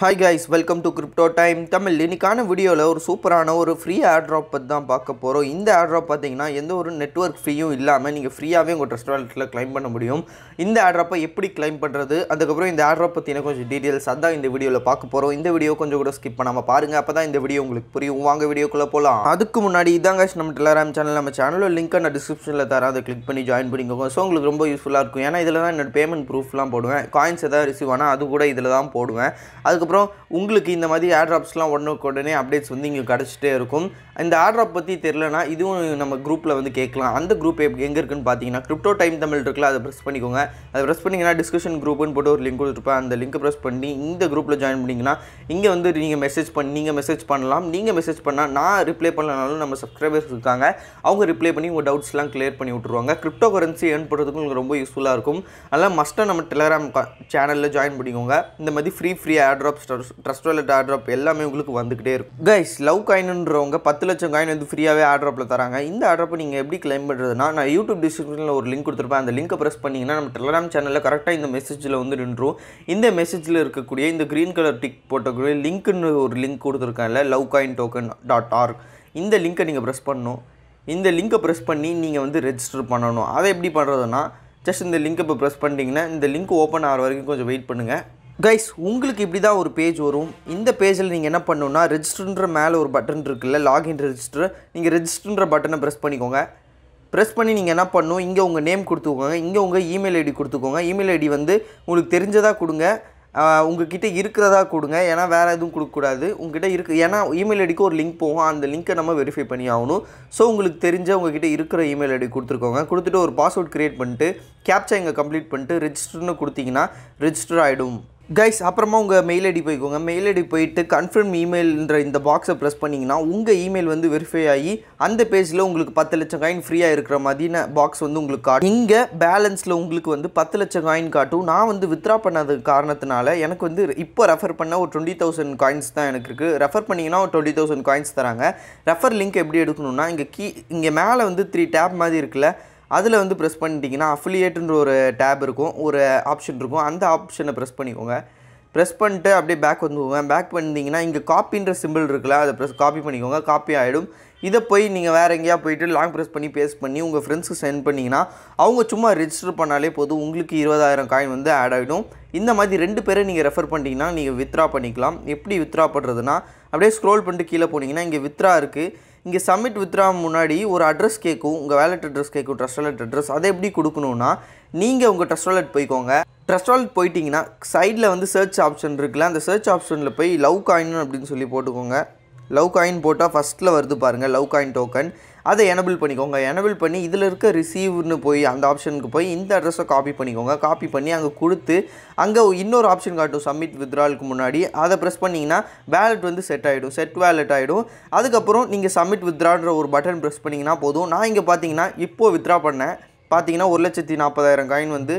hi guys welcome to crypto time Tamil இன்றைக்கான வீடியோவில் ஒரு சூப்பரான ஒரு ஃப்ரீ ஏர்ட்ராப் பற்றி தான் பார்க்க போகிறோம் இந்த ஆட்ராப் பார்த்தீங்கன்னா எந்த ஒரு நெட்ஒர்க் ஃப்ரீயும் இல்லாமல் நீங்கள் ஃப்ரீயாகவே உங்கள் ட்ரெஸ்ட் வாலெட்டில் கிளைம் பண்ண முடியும் இந்த ஆட்ராப்பை எப்படி கிளைம் பண்ணுறது அதுக்கப்புறம் இந்த ஏர்ட்ராப் பற்றின கொஞ்சம் டீட்டெயில்ஸ் அதான் இந்த வீடியோவில் பார்க்க போகிறோம் இந்த வீடியோ கொஞ்சம் கூட ஸ்கிப் பண்ணாமல் பாருங்கள் அப்போ தான் இந்த வீடியோ உங்களுக்கு புரியும் வாங்க வீடியோக்குள்ளே போகலாம் அதுக்கு முன்னாடி இதாங்க நம்ம டெலாராம் சேனல் நம்ம சேனலில் லிங்க்கை நான் டிஸ்கிரிப்ஷனில் தரேன் அதை கிளிக் பண்ணி ஜாயின் பண்ணிக்கோங்க ஸோ உங்களுக்கு ரொம்ப யூஸ்ஃபுல்லாக இருக்கும் ஏன்னா இதில் தான் என்னோட பேமெண்ட் ப்ரூஃப்லாம் போடுவேன் காயின்ஸ் எதாவது ரிசீவ் ஆனால் அது கூட இதில் தான் போடுவேன் அதுக்கு அதுக்கப்புறம் உங்களுக்கு இந்த மாதிரி ஏர்ட்ராப்ஸ்லாம் உடனுக்கு உடனே அப்டேட்ஸ் வந்து இங்கே கிடச்சிட்டே இருக்கும் இந்த ஆட்ராப் பற்றி தெரிலனா இதுவும் நம்ம குரூப்பில் வந்து கேட்கலாம் அந்த குரூப் எங்கே இருக்குன்னு பார்த்தீங்கன்னா கிரிப்டோ டைம் தமிழ் இருக்குல்ல அதை ப்ரெஸ் பண்ணிக்கோங்க அதை ப்ரெஸ் பண்ணிங்கன்னா டிஸ்கஷன் குரூப்புன்னு போட்டு ஒரு லிங்க் கொடுத்துருப்பேன் அந்த லிங்க்கை ப்ரெஸ் பண்ணி இந்த குரூப்பில் ஜாயின் பண்ணிங்கன்னா இங்கே வந்து நீங்கள் மெசேஜ் பண்ணி நீங்கள் மெசேஜ் பண்ணலாம் நீங்கள் மெசேஜ் பண்ணால் நான் ரிப்ளை பண்ணலனாலும் நம்ம சப்ஸ்கிரைபர்ஸ் இருக்காங்க அவங்க ரிப்ளை பண்ணி உங்கள் டவுட்ஸ்லாம் கிளியர் பண்ணி விட்டுருவாங்க கிரிப்டோ கரன்சி ஏர்ன் உங்களுக்கு ரொம்ப யூஸ்ஃபுல்லாக இருக்கும் அதனால் மஸ்ட்டாக நம்ம டெலகிராம் சேனலில் ஜாயின் பண்ணிக்கோங்க இந்த மாதிரி free free airdrop drop trust wallet drop எல்லாமே உங்களுக்கு வந்துக்கிட்டே இருக்கும் கைஸ் லவ் காயின்ன்றவங்க பத்து லட்சம் காயின் வந்து ஃப்ரீயாகவே ட்ராப்பில் தராங்க இந்த ட்ராப்பை நீங்கள் எப்படி கிளைம் பண்ணுறதுனா நான் யூடியூப் டிஸ்கிரிப்ஷனில் ஒரு லிங்க் கொடுத்துருப்பேன் அந்த லிங்க்கை ப்ரெஸ் பண்ணிங்கன்னா நம்ம டெலகிராம் சேனலில் கரெக்டாக இந்த மெசேஜில் வந்து நின்றும் இந்த மெசேஜில் இருக்கக்கூடிய இந்த க்ரீன் கலர் டிக் போட்டக்கூடிய லிங்க்னு ஒரு லிங்க் கொடுத்துருக்காங்கல்ல love coin token dot org இந்த லிங்க்கை நீங்கள் ப்ரெஸ் பண்ணணும் இந்த லிங்கை ப்ரெஸ் பண்ணி நீங்கள் வந்து ரெஜிஸ்டர் பண்ணணும் அதை எப்படி பண்ணுறதுன்னா ஜஸ்ட் இந்த லிங்க்கை இப்போ ப்ரெஸ் பண்ணிட்டீங்கன்னா இந்த லிங்க் ஓப்பன் ஆகிற வரைக்கும் கொஞ்சம் வெயிட் பண்ணுங்கள் கைஸ் உங்களுக்கு இப்படி தான் ஒரு பேஜ் வரும் இந்த பேஜில் நீங்கள் என்ன பண்ணணுன்னா ரெஜிஸ்டர்ன்ற மேலே ஒரு பட்டன் இருக்குல்ல லாகின் ரெஜிஸ்டர் நீங்கள் ரெஜிஸ்டர்ன்ற பட்டனை ப்ரெஸ் பண்ணிக்கோங்க ப்ரெஸ் பண்ணி நீங்கள் என்ன பண்ணணும் இங்கே உங்கள் நேம் கொடுத்துக்கோங்க இங்கே உங்கள் இமெயில் ஐடி கொடுத்துக்கோங்க இமெயில் ஐடி வந்து உங்களுக்கு தெரிஞ்சதாக கொடுங்க உங்ககிட்ட இருக்கிறதா கொடுங்க ஏன்னா வேறு எதுவும் கொடுக்கக்கூடாது உங்ககிட்ட இருக்கு ஏன்னா இமெயில் ஐடிக்கு ஒரு லிங்க் போகும் அந்த லிங்க்கை நம்ம வெரிஃபை பண்ணி ஆகணும் ஸோ உங்களுக்கு தெரிஞ்ச உங்ககிட்ட இருக்கிற இமெயில் ஐடி கொடுத்துருக்கோங்க கொடுத்துட்டு ஒரு பாஸ்வேர்ட் க்ரியேட் பண்ணிட்டு கேப்சா இங்கே கம்ப்ளீட் பண்ணிட்டு ரெஜிஸ்டர்னு கொடுத்தீங்கன்னா ரெஜிஸ்டர் ஆகிடும் கைஸ் அப்புறமா உங்கள் மெயில் ஐடி போய்க்கோங்க மெயில் ஐடி போயிட்டு கன்ஃபர்ம் இமெயில்ன்ற இந்த பாக்ஸை ப்ரெஸ் பண்ணிங்கன்னா உங்கள் இமெயில் வந்து வெரிஃபை ஆகி அந்த பேஜில் உங்களுக்கு பத்து லட்சம் காயின் ஃப்ரீயாக இருக்கிற மாதிரின பாக்ஸ் வந்து உங்களுக்கு காட்டும் இங்கே பேலன்ஸில் உங்களுக்கு வந்து பத்து லட்சம் காயின் காட்டும் நான் வந்து வித்ரா பண்ணது காரணத்தினால எனக்கு வந்து இப்போ ரெஃபர் பண்ண ஒரு டுவெண்ட்டி தௌசண்ட் காயின்ஸ் தான் எனக்கு இருக்குது ரெஃபர் பண்ணிங்கன்னா ஒரு டுவெண்ட்டி தௌசண்ட் காயின்ஸ் தராங்க ரெஃபர் லிங்க் எப்படி எடுக்கணும்னா இங்கே கீ இங்கே மேலே வந்து த்ரீ டேப் மாதிரி இருக்குல்ல அதில் வந்து ப்ரெஸ் பண்ணிட்டீங்கன்னா அஃபிலியேட்டுன்ற ஒரு டேப் இருக்கும் ஒரு ஆப்ஷன் இருக்கும் அந்த ஆப்ஷனை ப்ரெஸ் பண்ணிக்கோங்க ப்ரெஸ் பண்ணிட்டு அப்படியே பேக் வந்துக்கோங்க பேக் பண்ணிங்கன்னா இங்கே காப்பின்ற சிம்பிள் இருக்குல்ல அதை ப்ரெஸ் காப்பி பண்ணிக்கோங்க காப்பி ஆகிடும் இதை போய் நீங்கள் வேறு எங்கேயா போயிட்டு லாங் ப்ரெஸ் பண்ணி பேஸ் பண்ணி உங்கள் ஃப்ரெண்ட்ஸ்க்கு சென்ட் பண்ணிங்கன்னா அவங்க சும்மா ரிஜிஸ்டர் பண்ணாலே போதும் உங்களுக்கு இருபதாயிரம் காயின் வந்து ஆட் ஆகிடும் இந்த மாதிரி ரெண்டு பேரை நீங்கள் ரெஃபர் பண்ணிட்டீங்கன்னா நீங்கள் வித்ரா பண்ணிக்கலாம் எப்படி வித்ரா பண்ணுறதுனா அப்படியே ஸ்க்ரோல் பண்ணிட்டு கீழே போனீங்கன்னா இங்கே வித்ரா இருக்குது இங்கே சப்மிட் வித்ரா முன்னாடி ஒரு அட்ரஸ் கேட்கும் உங்கள் வேலட் அட்ரஸ் கேட்கும் ட்ரஸ்ட் வாலெட் அட்ரஸ் அதை எப்படி கொடுக்கணுன்னா நீங்கள் உங்கள் ட்ரஸ்ட் வாலெட் போய்க்கோங்க ட்ரஸ்ட் வாலெட் போயிட்டீங்கன்னா சைடில் வந்து சர்ச் ஆப்ஷன் இருக்குல்ல அந்த சர்ச் ஆப்ஷனில் போய் லவ் காயின் அப்படின்னு சொல்லி போட்டுக்கோங்க லவ் காயின் போட்டால் ஃபஸ்ட்டில் வருது பாருங்கள் லவ் காயின் டோக்கன் அதை எனபிள் பண்ணிக்கோங்க எனபிள் பண்ணி இதில் இருக்க ரிசீவ்னு போய் அந்த ஆப்ஷனுக்கு போய் இந்த அட்ரஸை காப்பி பண்ணிக்கோங்க காப்பி பண்ணி அங்கே கொடுத்து அங்கே இன்னொரு ஆப்ஷன் காட்டும் சப்மிட் வித்ராலுக்கு முன்னாடி அதை ப்ரெஸ் பண்ணிங்கன்னா வேலட் வந்து செட் ஆகிடும் செட் வேலட் ஆகிடும் அதுக்கப்புறம் நீங்கள் சப்மிட் வித்ரான்ற ஒரு பட்டன் ப்ரெஸ் பண்ணிங்கன்னா போதும் நான் இங்கே பார்த்தீங்கன்னா இப்போது வித்ரா பண்ணேன் பார்த்தீங்கன்னா ஒரு லட்சத்தி நாற்பதாயிரம் காயின் வந்து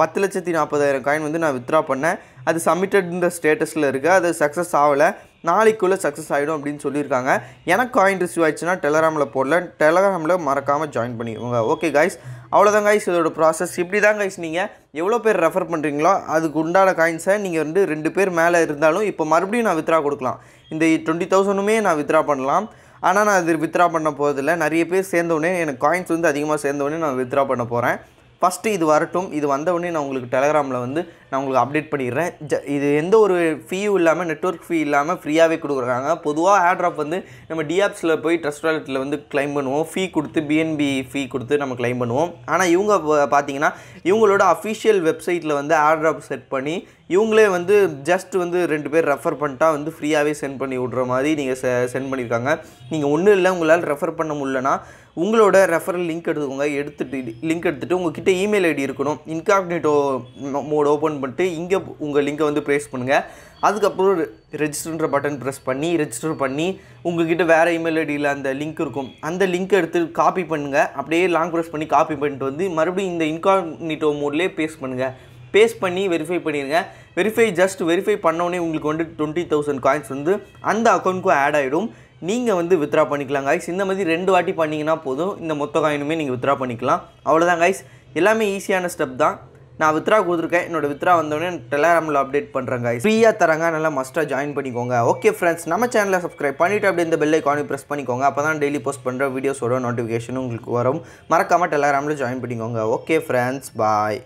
பத்து லட்சத்தி நாற்பதாயிரம் காயின் வந்து நான் வித்ரா பண்ணேன் அது சப்மிட்டட் இந்த ஸ்டேட்டஸில் இருக்குது அது சக்ஸஸ் ஆகலை நாளைக்குள்ளே சக்ஸஸ் ஆகிடும் அப்படின்னு சொல்லியிருக்காங்க எனக்கு காயின் ரிசீவ் ஆயிடுச்சுன்னா டெலகிராமில் போடல டெலகிராமில் மறக்காமல் ஜாயின் பண்ணிக்கோங்க ஓகே கைஸ் அவ்வளோதான் கைஸ் இதோட ப்ராசஸ் இப்படி தான் கைஸ் நீங்கள் எவ்வளோ பேர் ரெஃபர் பண்ணுறீங்களோ அதுக்கு உண்டான காயின்ஸை நீங்கள் வந்து ரெண்டு பேர் மேலே இருந்தாலும் இப்போ மறுபடியும் நான் வித்ரா கொடுக்கலாம் இந்த டுவெண்ட்டி தௌசண்டுமே நான் வித்ரா பண்ணலாம் ஆனால் நான் இது வித்ரா பண்ண போகிறதில்ல நிறைய பேர் சேர்ந்தவுடனே எனக்கு காயின்ஸ் வந்து அதிகமாக சேர்ந்தவுடனே நான் வித்ரா பண்ண போகிறேன் ஃபஸ்ட்டு இது வரட்டும் இது வந்தவுடனே நான் உங்களுக்கு டெலகிராமில் வந்து நான் உங்களுக்கு அப்டேட் பண்ணிடுறேன் ஜ இது எந்த ஒரு ஃபீயும் இல்லாமல் நெட்ஒர்க் ஃபீ இல்லாமல் ஃப்ரீயாகவே கொடுக்குறாங்க பொதுவாக ஆட்ராப் வந்து நம்ம டிஆப்ஸில் போய் ட்ரஸ்ட் வாலெட்டில் வந்து கிளைம் பண்ணுவோம் ஃபீ கொடுத்து பிஎன்பி ஃபீ கொடுத்து நம்ம கிளைம் பண்ணுவோம் ஆனால் இவங்க பார்த்தீங்கன்னா இவங்களோட அஃபிஷியல் வெப்சைட்டில் வந்து ஆட்ராப் செட் பண்ணி இவங்களே வந்து ஜஸ்ட் வந்து ரெண்டு பேர் ரெஃபர் பண்ணிட்டா வந்து ஃப்ரீயாகவே சென்ட் பண்ணி விட்ற மாதிரி நீங்கள் செ சென்ட் பண்ணியிருக்காங்க நீங்கள் ஒன்றும் இல்லை உங்களால் ரெஃபர் பண்ண முடியலன்னா உங்களோட ரெஃபரல் லிங்க் எடுத்துக்கோங்க எடுத்துகிட்டு லிங்க் எடுத்துகிட்டு உங்ககிட்ட இமெயில் ஐடி இருக்கணும் இன்காக்னேட்டோ மோட் ஓப்பன் பண்ணிட்டு இங்கே உங்கள் லிங்கை வந்து ப்ரேஸ் பண்ணுங்கள் அதுக்கப்புறம் ரெஜிஸ்டர்ன்ற பட்டன் ப்ரெஸ் பண்ணி ரெஜிஸ்டர் பண்ணி உங்ககிட்ட வேறு இமெயில் ஐடியில் அந்த லிங்க் இருக்கும் அந்த லிங்க்கை எடுத்து காப்பி பண்ணுங்கள் அப்படியே லாங் ப்ரெஸ் பண்ணி காப்பி பண்ணிட்டு வந்து மறுபடியும் இந்த இன்காக்னேட்டோ மோட்லேயே பேஸ் பண்ணுங்கள் பேஸ் பண்ணி வெரிஃபை பண்ணிடுங்க வெரிஃபை ஜஸ்ட் வெரிஃபை பண்ணோடனே உங்களுக்கு வந்து டுவெண்ட்டி தௌசண்ட் காயின்ஸ் வந்து அந்த அக்கௌண்ட்க்கும் ஆட் ஆகிடும் நீங்கள் வந்து வித்ரா பண்ணிக்கலாம் காய்ஸ் இந்த மாதிரி ரெண்டு வாட்டி பண்ணிங்கன்னா போதும் இந்த மொத்த காயினுமே நீங்கள் வித்ரா பண்ணிக்கலாம் அவ்வளோதான் காய்ஸ் எல்லாமே ஈஸியான ஸ்டெப் தான் நான் வித்ரா கொடுத்துருக்கேன் என்னோடய வித்ரா வந்தோடனே டெலாகிராமில் அப்டேட் பண்ணுறேன் காய்ஸ் ஃப்ரீயாக தராங்க நல்லா மஸ்ட்டாக ஜாயின் பண்ணிக்கோங்க ஓகே ஃப்ரெண்ட்ஸ் நம்ம சேனலை சப்ஸ்கிரைப் பண்ணிவிட்டு அப்படியே இந்த பெல்லை காணி ப்ரெஸ் பண்ணிக்கோங்க அப்போ தான் டெய்லி போஸ்ட் பண்ணுற வீடியோஸோட நோட்டிஃபிகேஷனும் உங்களுக்கு வரும் மறக்காமல் டெலாகிராமில் ஜாயின் பண்ணிக்கோங்க ஓகே ஃப்ரெண்ட்ஸ் பாய்